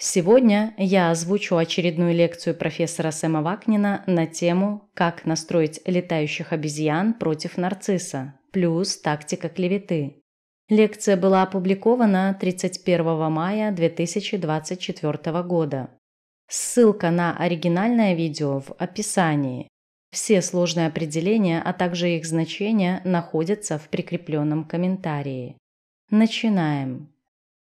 Сегодня я озвучу очередную лекцию профессора Сэма Вакнина на тему «Как настроить летающих обезьян против нарцисса» плюс «Тактика клеветы». Лекция была опубликована 31 мая 2024 года. Ссылка на оригинальное видео в описании. Все сложные определения, а также их значения находятся в прикрепленном комментарии. Начинаем.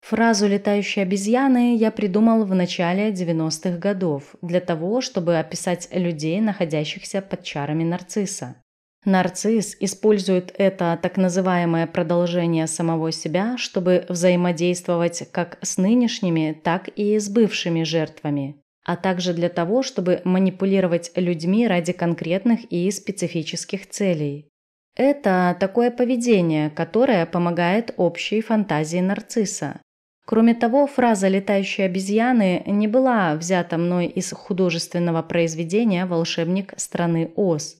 Фразу «летающие обезьяны» я придумал в начале 90-х годов для того, чтобы описать людей, находящихся под чарами нарцисса. Нарцисс использует это так называемое продолжение самого себя, чтобы взаимодействовать как с нынешними, так и с бывшими жертвами, а также для того, чтобы манипулировать людьми ради конкретных и специфических целей. Это такое поведение, которое помогает общей фантазии нарцисса, Кроме того, фраза «летающие обезьяны» не была взята мной из художественного произведения «Волшебник страны Оз».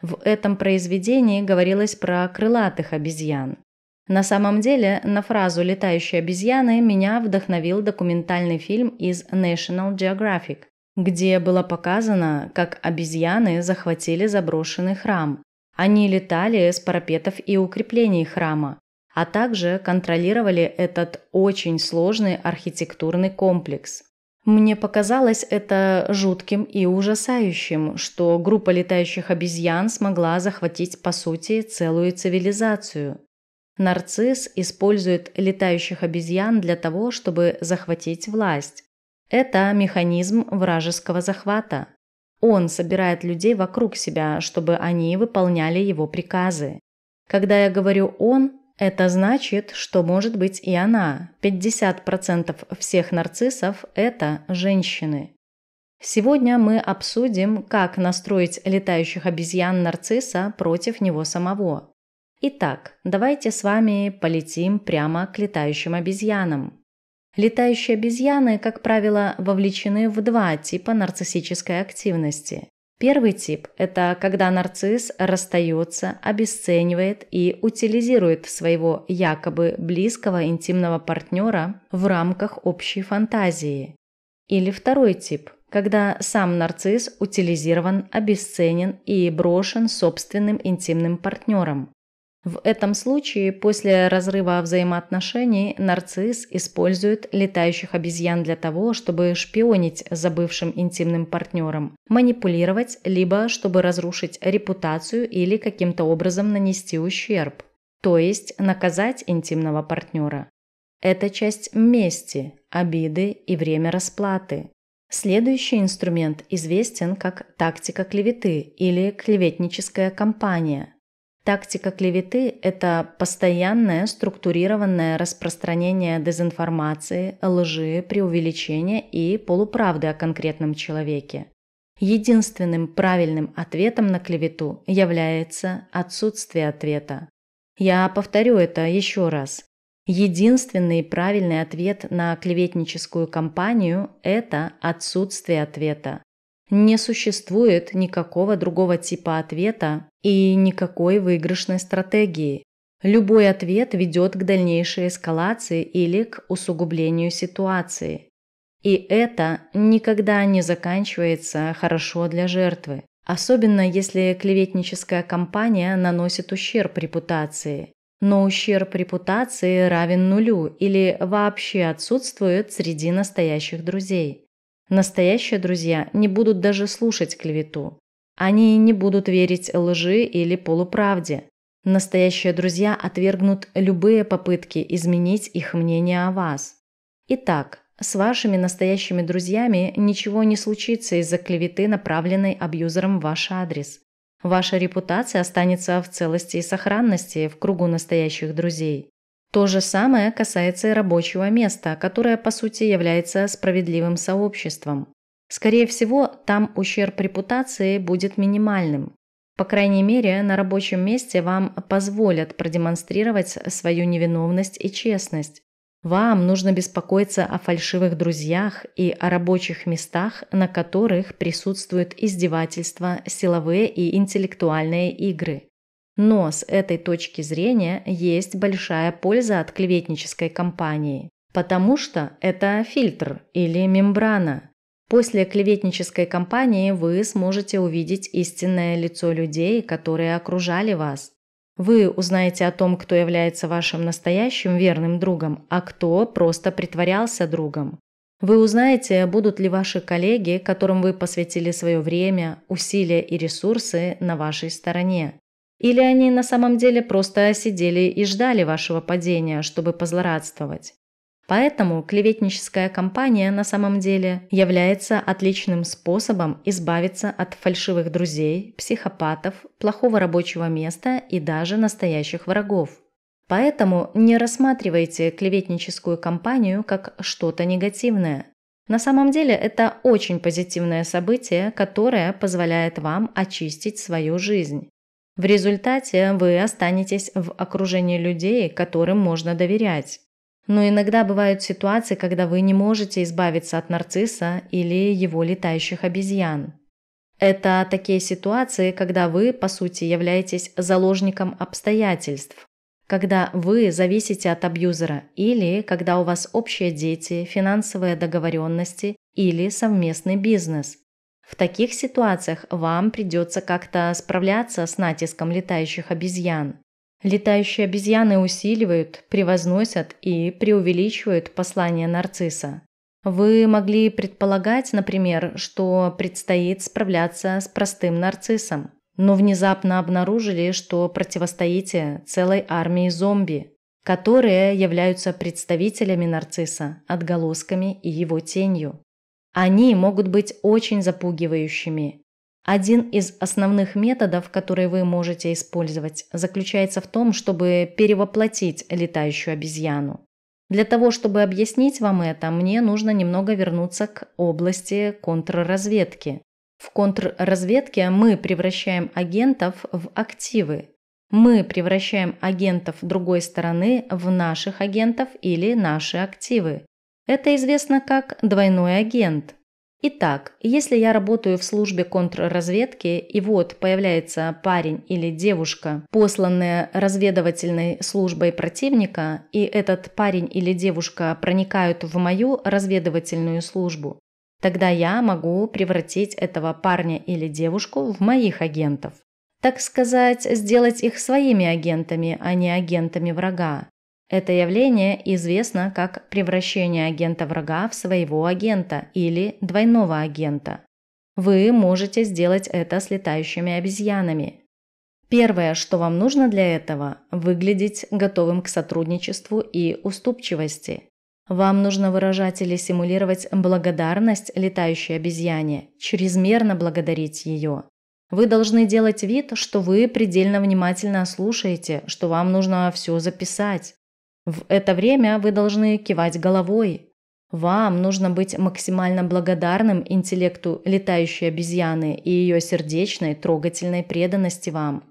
В этом произведении говорилось про крылатых обезьян. На самом деле, на фразу «летающие обезьяны» меня вдохновил документальный фильм из National Geographic, где было показано, как обезьяны захватили заброшенный храм. Они летали с парапетов и укреплений храма а также контролировали этот очень сложный архитектурный комплекс. Мне показалось это жутким и ужасающим, что группа летающих обезьян смогла захватить, по сути, целую цивилизацию. Нарцисс использует летающих обезьян для того, чтобы захватить власть. Это механизм вражеского захвата. Он собирает людей вокруг себя, чтобы они выполняли его приказы. Когда я говорю «он», это значит, что может быть и она. 50% всех нарциссов – это женщины. Сегодня мы обсудим, как настроить летающих обезьян нарцисса против него самого. Итак, давайте с вами полетим прямо к летающим обезьянам. Летающие обезьяны, как правило, вовлечены в два типа нарциссической активности. Первый тип – это когда нарцисс расстается, обесценивает и утилизирует своего якобы близкого интимного партнера в рамках общей фантазии. Или второй тип – когда сам нарцисс утилизирован, обесценен и брошен собственным интимным партнером. В этом случае после разрыва взаимоотношений нарцисс использует летающих обезьян для того, чтобы шпионить за бывшим интимным партнером, манипулировать, либо чтобы разрушить репутацию или каким-то образом нанести ущерб, то есть наказать интимного партнера. Это часть мести, обиды и время расплаты. Следующий инструмент известен как тактика клеветы или клеветническая кампания – Тактика клеветы – это постоянное структурированное распространение дезинформации, лжи, преувеличения и полуправды о конкретном человеке. Единственным правильным ответом на клевету является отсутствие ответа. Я повторю это еще раз. Единственный правильный ответ на клеветническую кампанию – это отсутствие ответа. Не существует никакого другого типа ответа, и никакой выигрышной стратегии. Любой ответ ведет к дальнейшей эскалации или к усугублению ситуации. И это никогда не заканчивается хорошо для жертвы, особенно если клеветническая кампания наносит ущерб репутации. Но ущерб репутации равен нулю или вообще отсутствует среди настоящих друзей. Настоящие друзья не будут даже слушать клевету. Они не будут верить лжи или полуправде. Настоящие друзья отвергнут любые попытки изменить их мнение о вас. Итак, с вашими настоящими друзьями ничего не случится из-за клеветы, направленной абьюзером в ваш адрес. Ваша репутация останется в целости и сохранности в кругу настоящих друзей. То же самое касается и рабочего места, которое по сути является справедливым сообществом. Скорее всего, там ущерб репутации будет минимальным. По крайней мере, на рабочем месте вам позволят продемонстрировать свою невиновность и честность. Вам нужно беспокоиться о фальшивых друзьях и о рабочих местах, на которых присутствуют издевательства, силовые и интеллектуальные игры. Но с этой точки зрения есть большая польза от клеветнической кампании, потому что это фильтр или мембрана, После клеветнической кампании вы сможете увидеть истинное лицо людей, которые окружали вас. Вы узнаете о том, кто является вашим настоящим верным другом, а кто просто притворялся другом. Вы узнаете, будут ли ваши коллеги, которым вы посвятили свое время, усилия и ресурсы, на вашей стороне. Или они на самом деле просто сидели и ждали вашего падения, чтобы позлорадствовать. Поэтому клеветническая кампания на самом деле является отличным способом избавиться от фальшивых друзей, психопатов, плохого рабочего места и даже настоящих врагов. Поэтому не рассматривайте клеветническую кампанию как что-то негативное. На самом деле это очень позитивное событие, которое позволяет вам очистить свою жизнь. В результате вы останетесь в окружении людей, которым можно доверять но иногда бывают ситуации, когда вы не можете избавиться от нарцисса или его летающих обезьян. Это такие ситуации, когда вы, по сути, являетесь заложником обстоятельств, когда вы зависите от абьюзера или когда у вас общие дети, финансовые договоренности или совместный бизнес. В таких ситуациях вам придется как-то справляться с натиском летающих обезьян. Летающие обезьяны усиливают, превозносят и преувеличивают послание нарцисса. Вы могли предполагать, например, что предстоит справляться с простым нарциссом, но внезапно обнаружили, что противостоите целой армии зомби, которые являются представителями нарцисса, отголосками и его тенью. Они могут быть очень запугивающими один из основных методов, которые вы можете использовать, заключается в том, чтобы перевоплотить летающую обезьяну. Для того, чтобы объяснить вам это, мне нужно немного вернуться к области контрразведки. В контрразведке мы превращаем агентов в активы. Мы превращаем агентов другой стороны в наших агентов или наши активы. Это известно как двойной агент. Итак, если я работаю в службе контрразведки, и вот появляется парень или девушка, посланная разведывательной службой противника, и этот парень или девушка проникают в мою разведывательную службу, тогда я могу превратить этого парня или девушку в моих агентов. Так сказать, сделать их своими агентами, а не агентами врага. Это явление известно как превращение агента врага в своего агента или двойного агента. Вы можете сделать это с летающими обезьянами. Первое, что вам нужно для этого – выглядеть готовым к сотрудничеству и уступчивости. Вам нужно выражать или симулировать благодарность летающей обезьяне, чрезмерно благодарить ее. Вы должны делать вид, что вы предельно внимательно слушаете, что вам нужно все записать. В это время вы должны кивать головой. Вам нужно быть максимально благодарным интеллекту летающей обезьяны и ее сердечной, трогательной преданности вам.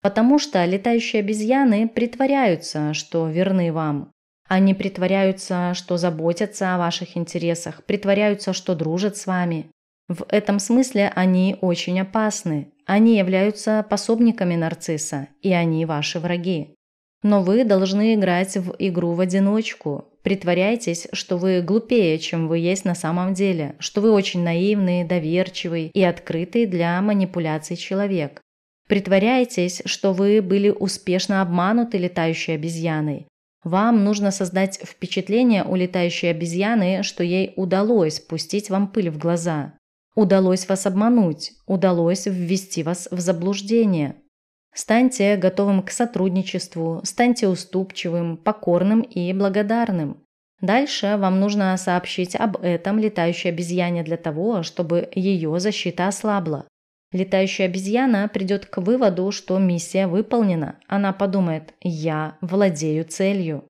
Потому что летающие обезьяны притворяются, что верны вам. Они притворяются, что заботятся о ваших интересах, притворяются, что дружат с вами. В этом смысле они очень опасны. Они являются пособниками нарцисса, и они ваши враги. Но вы должны играть в игру в одиночку. Притворяйтесь, что вы глупее, чем вы есть на самом деле, что вы очень наивный, доверчивый и открытый для манипуляций человек. Притворяйтесь, что вы были успешно обмануты летающей обезьяной. Вам нужно создать впечатление у летающей обезьяны, что ей удалось пустить вам пыль в глаза. Удалось вас обмануть, удалось ввести вас в заблуждение, Станьте готовым к сотрудничеству, станьте уступчивым, покорным и благодарным. Дальше вам нужно сообщить об этом летающей обезьяне для того, чтобы ее защита ослабла. Летающая обезьяна придет к выводу, что миссия выполнена. Она подумает «я владею целью».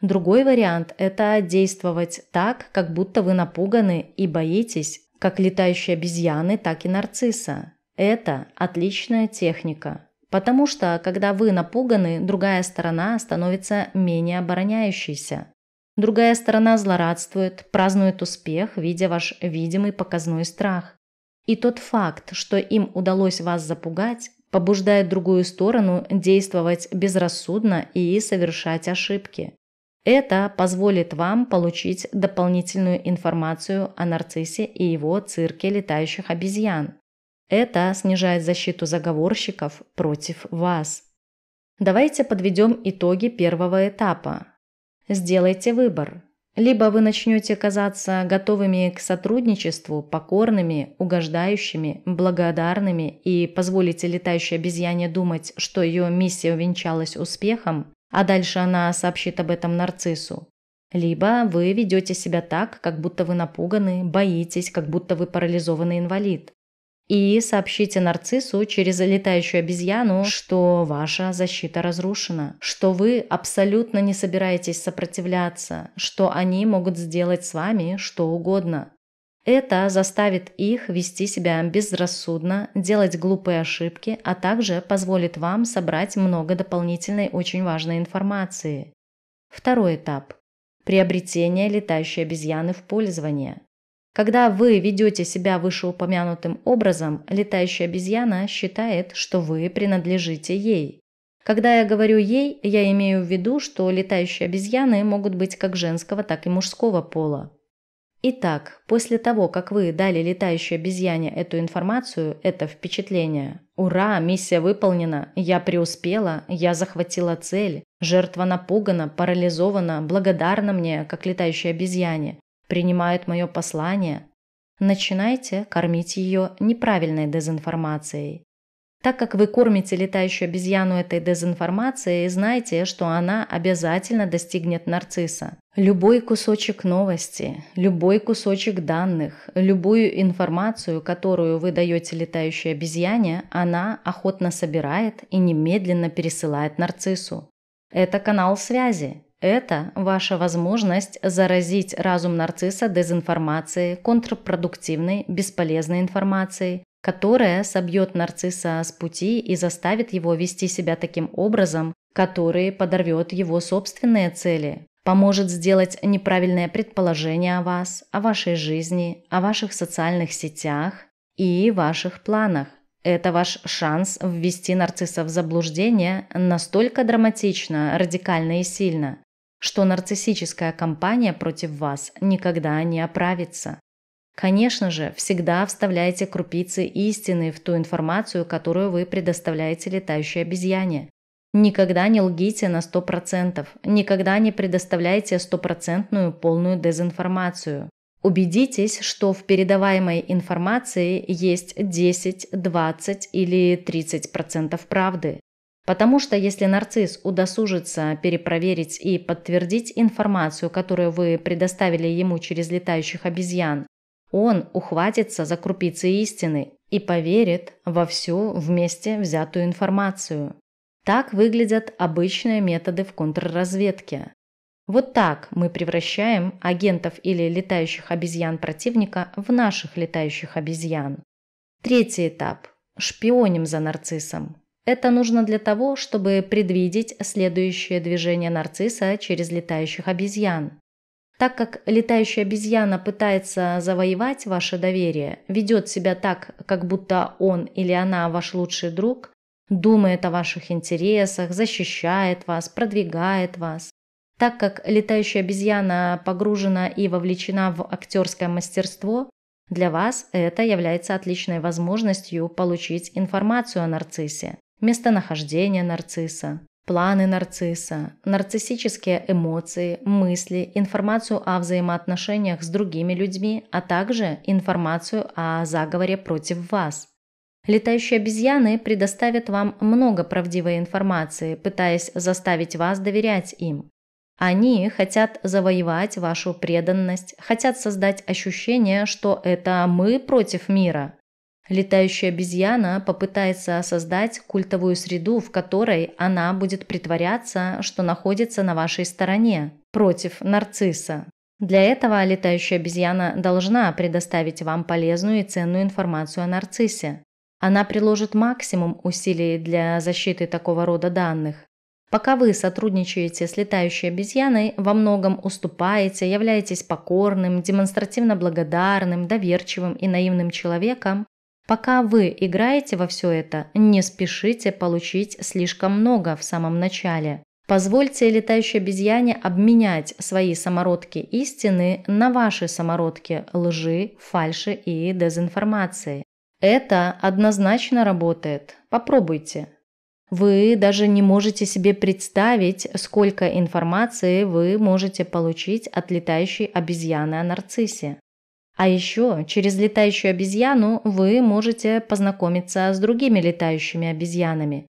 Другой вариант – это действовать так, как будто вы напуганы и боитесь, как летающие обезьяны, так и нарцисса. Это отличная техника. Потому что, когда вы напуганы, другая сторона становится менее обороняющейся. Другая сторона злорадствует, празднует успех, видя ваш видимый показной страх. И тот факт, что им удалось вас запугать, побуждает другую сторону действовать безрассудно и совершать ошибки. Это позволит вам получить дополнительную информацию о нарциссе и его цирке летающих обезьян, это снижает защиту заговорщиков против вас. Давайте подведем итоги первого этапа. Сделайте выбор. Либо вы начнете казаться готовыми к сотрудничеству, покорными, угождающими, благодарными и позволите летающей обезьяне думать, что ее миссия увенчалась успехом, а дальше она сообщит об этом нарциссу. Либо вы ведете себя так, как будто вы напуганы, боитесь, как будто вы парализованный инвалид и сообщите нарциссу через летающую обезьяну, что ваша защита разрушена, что вы абсолютно не собираетесь сопротивляться, что они могут сделать с вами что угодно. Это заставит их вести себя безрассудно, делать глупые ошибки, а также позволит вам собрать много дополнительной очень важной информации. Второй этап. Приобретение летающей обезьяны в пользование. Когда вы ведете себя вышеупомянутым образом, летающая обезьяна считает, что вы принадлежите ей. Когда я говорю «ей», я имею в виду, что летающие обезьяны могут быть как женского, так и мужского пола. Итак, после того, как вы дали летающей обезьяне эту информацию, это впечатление. Ура, миссия выполнена, я преуспела, я захватила цель, жертва напугана, парализована, благодарна мне, как летающей обезьяне принимают мое послание, начинайте кормить ее неправильной дезинформацией. Так как вы кормите летающую обезьяну этой дезинформацией, знайте, что она обязательно достигнет нарцисса. Любой кусочек новости, любой кусочек данных, любую информацию, которую вы даете летающей обезьяне, она охотно собирает и немедленно пересылает нарциссу. Это канал связи. Это ваша возможность заразить разум нарцисса дезинформацией, контрпродуктивной, бесполезной информацией, которая собьет нарцисса с пути и заставит его вести себя таким образом, который подорвет его собственные цели, поможет сделать неправильное предположение о вас, о вашей жизни, о ваших социальных сетях и ваших планах. Это ваш шанс ввести нарцисса в заблуждение настолько драматично, радикально и сильно, что нарциссическая кампания против вас никогда не оправится. Конечно же, всегда вставляйте крупицы истины в ту информацию, которую вы предоставляете летающей обезьяне. Никогда не лгите на 100%, никогда не предоставляйте стопроцентную полную дезинформацию. Убедитесь, что в передаваемой информации есть 10, 20 или 30% правды. Потому что если нарцисс удосужится перепроверить и подтвердить информацию, которую вы предоставили ему через летающих обезьян, он ухватится за крупицы истины и поверит во всю вместе взятую информацию. Так выглядят обычные методы в контрразведке. Вот так мы превращаем агентов или летающих обезьян противника в наших летающих обезьян. Третий этап. Шпионим за нарциссом. Это нужно для того, чтобы предвидеть следующее движение нарцисса через летающих обезьян. Так как летающая обезьяна пытается завоевать ваше доверие, ведет себя так, как будто он или она ваш лучший друг, думает о ваших интересах, защищает вас, продвигает вас. Так как летающая обезьяна погружена и вовлечена в актерское мастерство, для вас это является отличной возможностью получить информацию о нарциссе местонахождение нарцисса, планы нарцисса, нарциссические эмоции, мысли, информацию о взаимоотношениях с другими людьми, а также информацию о заговоре против вас. Летающие обезьяны предоставят вам много правдивой информации, пытаясь заставить вас доверять им. Они хотят завоевать вашу преданность, хотят создать ощущение, что это мы против мира – Летающая обезьяна попытается создать культовую среду, в которой она будет притворяться, что находится на вашей стороне, против нарцисса. Для этого летающая обезьяна должна предоставить вам полезную и ценную информацию о нарциссе. Она приложит максимум усилий для защиты такого рода данных. Пока вы сотрудничаете с летающей обезьяной, во многом уступаете, являетесь покорным, демонстративно благодарным, доверчивым и наивным человеком, Пока вы играете во все это, не спешите получить слишком много в самом начале. Позвольте летающей обезьяне обменять свои самородки истины на ваши самородки лжи, фальши и дезинформации. Это однозначно работает. Попробуйте. Вы даже не можете себе представить, сколько информации вы можете получить от летающей обезьяны о нарциссе. А еще через летающую обезьяну вы можете познакомиться с другими летающими обезьянами.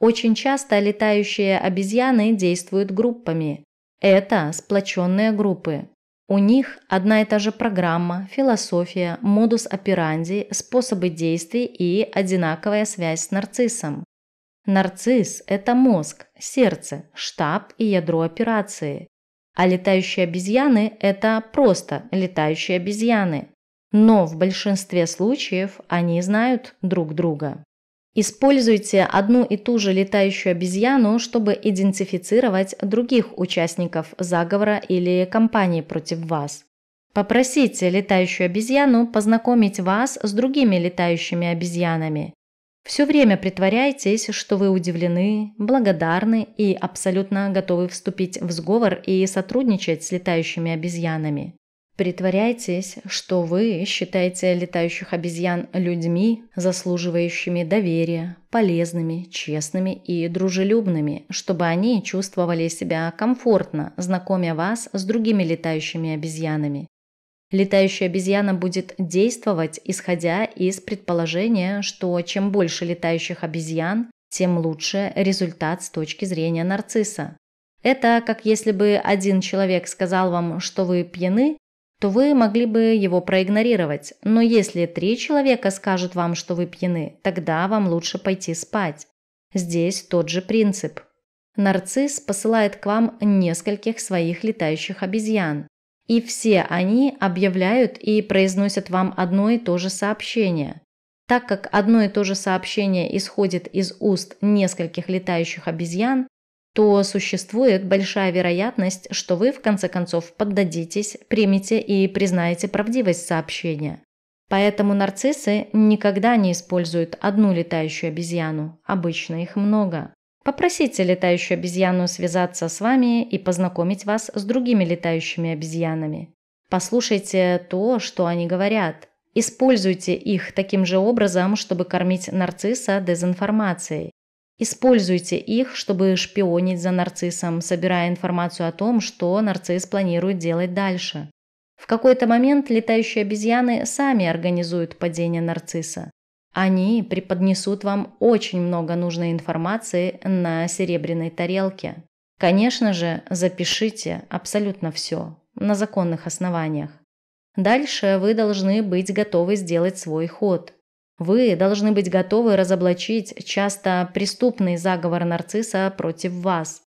Очень часто летающие обезьяны действуют группами. Это сплоченные группы. У них одна и та же программа, философия, модус операнди, способы действий и одинаковая связь с нарциссом. Нарцисс – это мозг, сердце, штаб и ядро операции. А летающие обезьяны – это просто летающие обезьяны. Но в большинстве случаев они знают друг друга. Используйте одну и ту же летающую обезьяну, чтобы идентифицировать других участников заговора или кампании против вас. Попросите летающую обезьяну познакомить вас с другими летающими обезьянами. Все время притворяйтесь, что вы удивлены, благодарны и абсолютно готовы вступить в сговор и сотрудничать с летающими обезьянами. Притворяйтесь, что вы считаете летающих обезьян людьми, заслуживающими доверия, полезными, честными и дружелюбными, чтобы они чувствовали себя комфортно, знакомя вас с другими летающими обезьянами. Летающая обезьяна будет действовать, исходя из предположения, что чем больше летающих обезьян, тем лучше результат с точки зрения нарцисса. Это как если бы один человек сказал вам, что вы пьяны, то вы могли бы его проигнорировать. Но если три человека скажут вам, что вы пьяны, тогда вам лучше пойти спать. Здесь тот же принцип. Нарцисс посылает к вам нескольких своих летающих обезьян. И все они объявляют и произносят вам одно и то же сообщение. Так как одно и то же сообщение исходит из уст нескольких летающих обезьян, то существует большая вероятность, что вы в конце концов поддадитесь, примете и признаете правдивость сообщения. Поэтому нарциссы никогда не используют одну летающую обезьяну, обычно их много. Попросите летающую обезьяну связаться с вами и познакомить вас с другими летающими обезьянами. Послушайте то, что они говорят. Используйте их таким же образом, чтобы кормить нарцисса дезинформацией. Используйте их, чтобы шпионить за нарциссом, собирая информацию о том, что нарцисс планирует делать дальше. В какой-то момент летающие обезьяны сами организуют падение нарцисса. Они преподнесут вам очень много нужной информации на серебряной тарелке. Конечно же, запишите абсолютно все на законных основаниях. Дальше вы должны быть готовы сделать свой ход. Вы должны быть готовы разоблачить часто преступный заговор нарцисса против вас.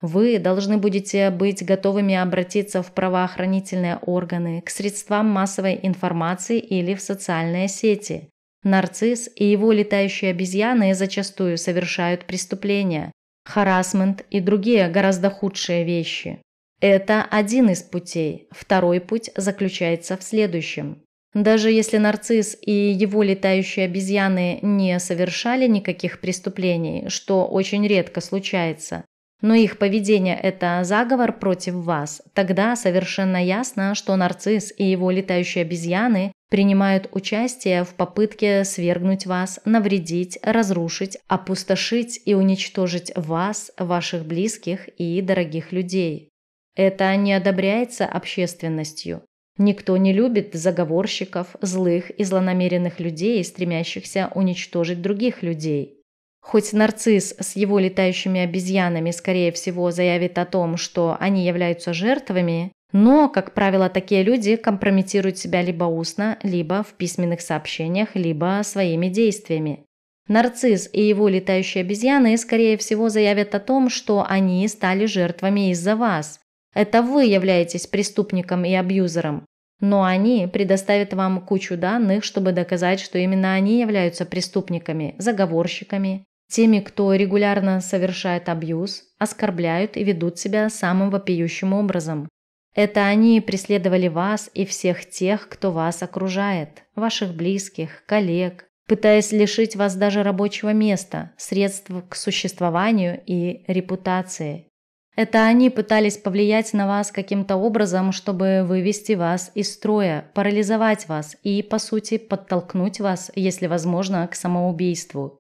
Вы должны будете быть готовыми обратиться в правоохранительные органы, к средствам массовой информации или в социальные сети – Нарцисс и его летающие обезьяны зачастую совершают преступления, харасмент и другие гораздо худшие вещи. Это один из путей. Второй путь заключается в следующем. Даже если нарцисс и его летающие обезьяны не совершали никаких преступлений, что очень редко случается, но их поведение – это заговор против вас, тогда совершенно ясно, что нарцисс и его летающие обезьяны принимают участие в попытке свергнуть вас, навредить, разрушить, опустошить и уничтожить вас, ваших близких и дорогих людей. Это не одобряется общественностью. Никто не любит заговорщиков, злых и злонамеренных людей, стремящихся уничтожить других людей. Хоть нарцисс с его летающими обезьянами, скорее всего, заявит о том, что они являются жертвами, но, как правило, такие люди компрометируют себя либо устно, либо в письменных сообщениях, либо своими действиями. Нарцисс и его летающие обезьяны, скорее всего, заявят о том, что они стали жертвами из-за вас. Это вы являетесь преступником и абьюзером. Но они предоставят вам кучу данных, чтобы доказать, что именно они являются преступниками, заговорщиками, теми, кто регулярно совершает абьюз, оскорбляют и ведут себя самым вопиющим образом. Это они преследовали вас и всех тех, кто вас окружает, ваших близких, коллег, пытаясь лишить вас даже рабочего места, средств к существованию и репутации. Это они пытались повлиять на вас каким-то образом, чтобы вывести вас из строя, парализовать вас и, по сути, подтолкнуть вас, если возможно, к самоубийству.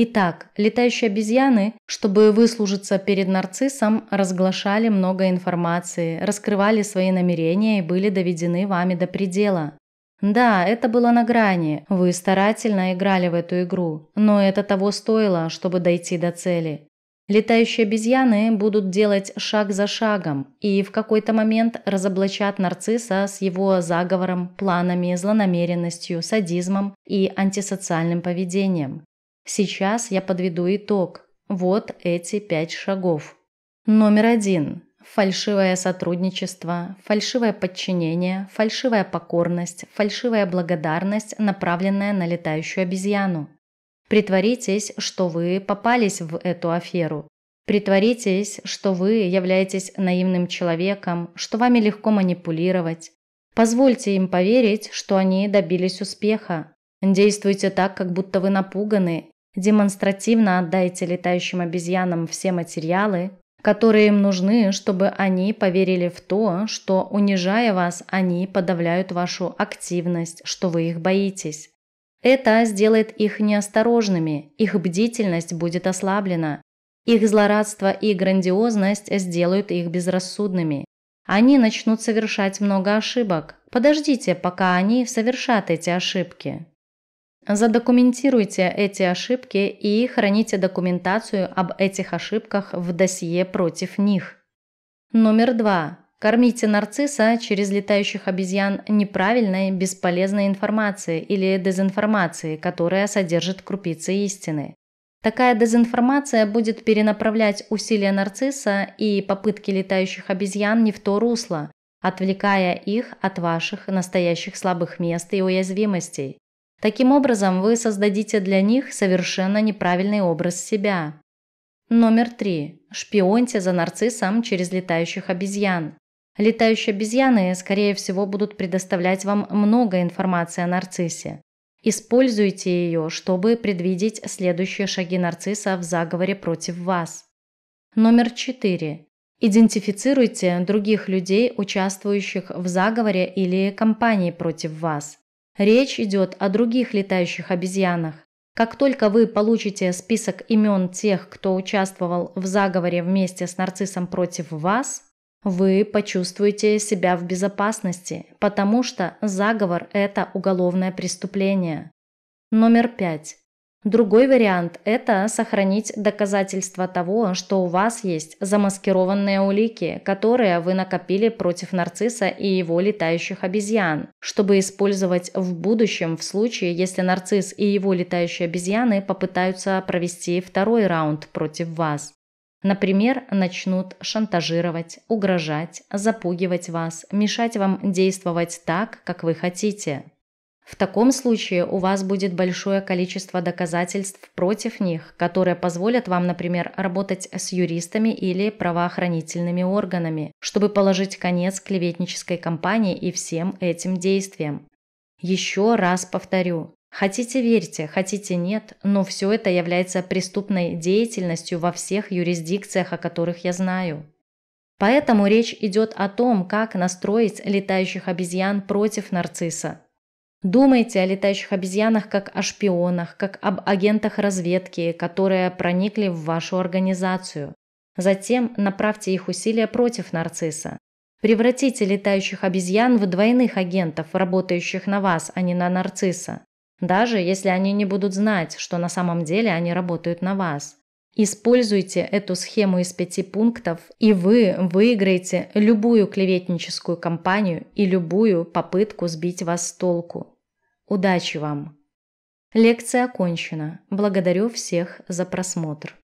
Итак, летающие обезьяны, чтобы выслужиться перед нарциссом, разглашали много информации, раскрывали свои намерения и были доведены вами до предела. Да, это было на грани, вы старательно играли в эту игру, но это того стоило, чтобы дойти до цели. Летающие обезьяны будут делать шаг за шагом и в какой-то момент разоблачат нарцисса с его заговором, планами, злонамеренностью, садизмом и антисоциальным поведением. Сейчас я подведу итог. Вот эти пять шагов. Номер один. Фальшивое сотрудничество, фальшивое подчинение, фальшивая покорность, фальшивая благодарность, направленная на летающую обезьяну. Притворитесь, что вы попались в эту аферу. Притворитесь, что вы являетесь наивным человеком, что вами легко манипулировать. Позвольте им поверить, что они добились успеха. Действуйте так, как будто вы напуганы Демонстративно отдайте летающим обезьянам все материалы, которые им нужны, чтобы они поверили в то, что, унижая вас, они подавляют вашу активность, что вы их боитесь. Это сделает их неосторожными, их бдительность будет ослаблена, их злорадство и грандиозность сделают их безрассудными. Они начнут совершать много ошибок. Подождите, пока они совершат эти ошибки. Задокументируйте эти ошибки и храните документацию об этих ошибках в досье против них. Номер два. Кормите нарцисса через летающих обезьян неправильной, бесполезной информацией или дезинформацией, которая содержит крупицы истины. Такая дезинформация будет перенаправлять усилия нарцисса и попытки летающих обезьян не в то русло, отвлекая их от ваших настоящих слабых мест и уязвимостей. Таким образом, вы создадите для них совершенно неправильный образ себя. Номер три. Шпионьте за нарциссом через летающих обезьян. Летающие обезьяны, скорее всего, будут предоставлять вам много информации о нарциссе. Используйте ее, чтобы предвидеть следующие шаги нарцисса в заговоре против вас. Номер четыре. Идентифицируйте других людей, участвующих в заговоре или кампании против вас. Речь идет о других летающих обезьянах. Как только вы получите список имен тех, кто участвовал в заговоре вместе с нарциссом против вас, вы почувствуете себя в безопасности, потому что заговор – это уголовное преступление. Номер пять. Другой вариант – это сохранить доказательства того, что у вас есть замаскированные улики, которые вы накопили против нарцисса и его летающих обезьян, чтобы использовать в будущем в случае, если нарцисс и его летающие обезьяны попытаются провести второй раунд против вас. Например, начнут шантажировать, угрожать, запугивать вас, мешать вам действовать так, как вы хотите. В таком случае у вас будет большое количество доказательств против них, которые позволят вам, например, работать с юристами или правоохранительными органами, чтобы положить конец клеветнической кампании и всем этим действиям. Еще раз повторю. Хотите верьте, хотите нет, но все это является преступной деятельностью во всех юрисдикциях, о которых я знаю. Поэтому речь идет о том, как настроить летающих обезьян против нарцисса, Думайте о летающих обезьянах как о шпионах, как об агентах разведки, которые проникли в вашу организацию. Затем направьте их усилия против нарцисса. Превратите летающих обезьян в двойных агентов, работающих на вас, а не на нарцисса. Даже если они не будут знать, что на самом деле они работают на вас. Используйте эту схему из пяти пунктов, и вы выиграете любую клеветническую кампанию и любую попытку сбить вас с толку. Удачи вам! Лекция окончена. Благодарю всех за просмотр.